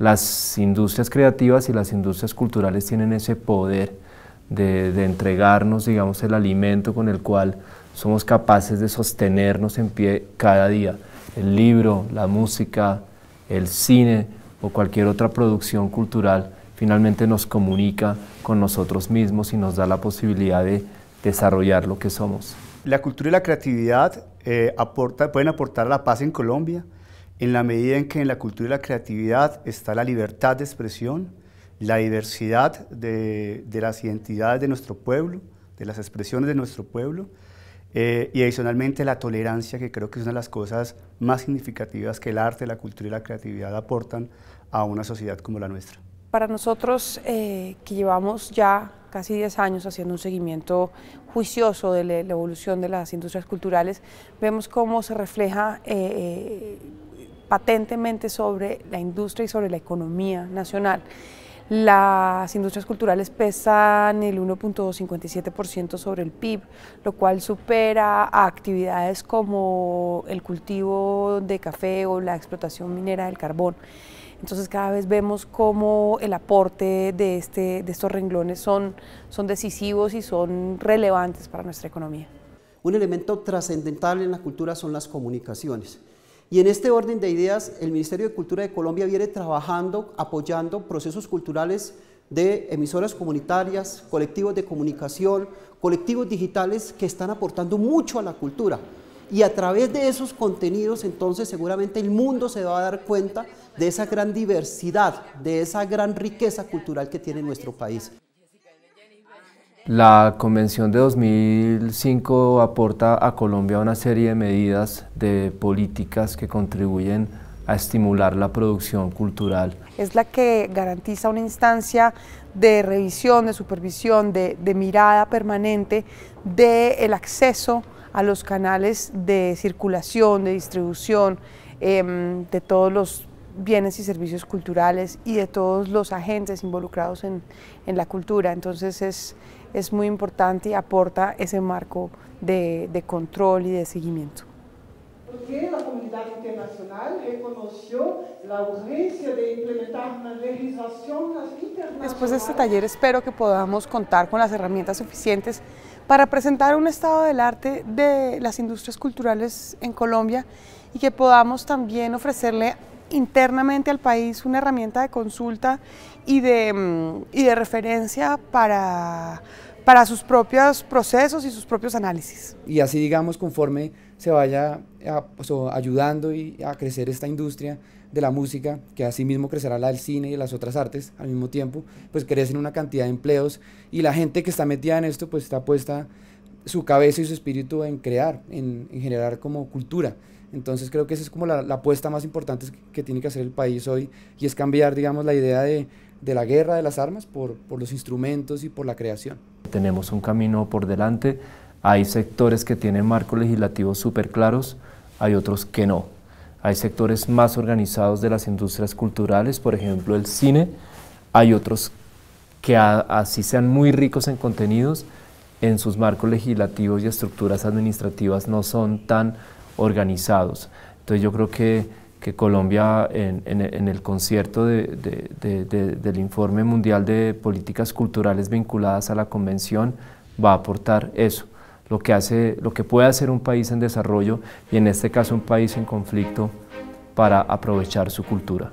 las industrias creativas y las industrias culturales tienen ese poder de, entregarnos, digamos, el alimento con el cual somos capaces de sostenernos en pie cada día. El libro, la música, el cine o cualquier otra producción cultural finalmente nos comunica con nosotros mismos y nos da la posibilidad de desarrollar lo que somos. La cultura y la creatividad eh, pueden aportar la paz en Colombia en la medida en que en la cultura y la creatividad está la libertad de expresión, la diversidad de, de las identidades de nuestro pueblo, de las expresiones de nuestro pueblo, eh, y adicionalmente la tolerancia, que creo que es una de las cosas más significativas que el arte, la cultura y la creatividad aportan a una sociedad como la nuestra. Para nosotros, eh, que llevamos ya casi 10 años haciendo un seguimiento juicioso de la, evolución de las industrias culturales, vemos cómo se refleja eh, patentemente sobre la industria y sobre la economía nacional. Las industrias culturales pesan el 1.57% sobre el PIB, lo cual supera a actividades como el cultivo de café o la explotación minera del carbón. Entonces cada vez vemos cómo el aporte de, este, de estos renglones son, son decisivos y son relevantes para nuestra economía. Un elemento trascendental en la cultura son las comunicaciones. Y en este orden de ideas, el Ministerio de Cultura de Colombia viene trabajando, apoyando procesos culturales de emisoras comunitarias, colectivos de comunicación, colectivos digitales que están aportando mucho a la cultura. Y a través de esos contenidos, entonces seguramente el mundo se va a dar cuenta de esa gran diversidad, de esa gran riqueza cultural que tiene nuestro país. La Convención de 2005 aporta a Colombia una serie de medidas de políticas que contribuyen a estimular la producción cultural. Es la que garantiza una instancia de revisión, de supervisión, de, mirada permanente del acceso a los canales de circulación, de distribución, em, de todos los bienes y servicios culturales y de todos los agentes involucrados en, en la cultura. Entonces es, es, muy importante y aporta ese marco de, de control y de seguimiento. la comunidad internacional reconoció la de implementar una legislación Después de este taller espero que podamos contar con las herramientas suficientes para presentar un estado del arte de las industrias culturales en Colombia y que podamos también ofrecerle internamente al país una herramienta de consulta mm, y de, referencia para, para sus propios procesos y sus propios análisis. Y así, digamos, conforme se vaya pues, ayudando y a crecer esta industria de la música, que asimismo crecerá la del cine y las otras artes al mismo tiempo, pues crecen una cantidad de empleos y la gente que está metida en esto, pues está puesta su cabeza y su espíritu en crear, en generar como cultura. Entonces creo que esa es como la, apuesta más importante que tiene que hacer el país hoy y es cambiar, digamos, la idea de, de la guerra de las armas por, por los instrumentos y por la creación. Tenemos un camino por delante, hay sectores que tienen marcos legislativos súper claros, hay otros que no. Hay sectores más organizados de las industrias culturales, por ejemplo el cine, hay otros que así sean muy ricos en contenidos, en sus marcos legislativos y estructuras administrativas no son tan organizados. Entonces yo creo que, Colombia en, el concierto del Informe Mundial de Políticas Culturales vinculadas a la Convención va a aportar eso, lo que, hace, lo que puede hacer un país en desarrollo y en este caso un país en conflicto para aprovechar su cultura.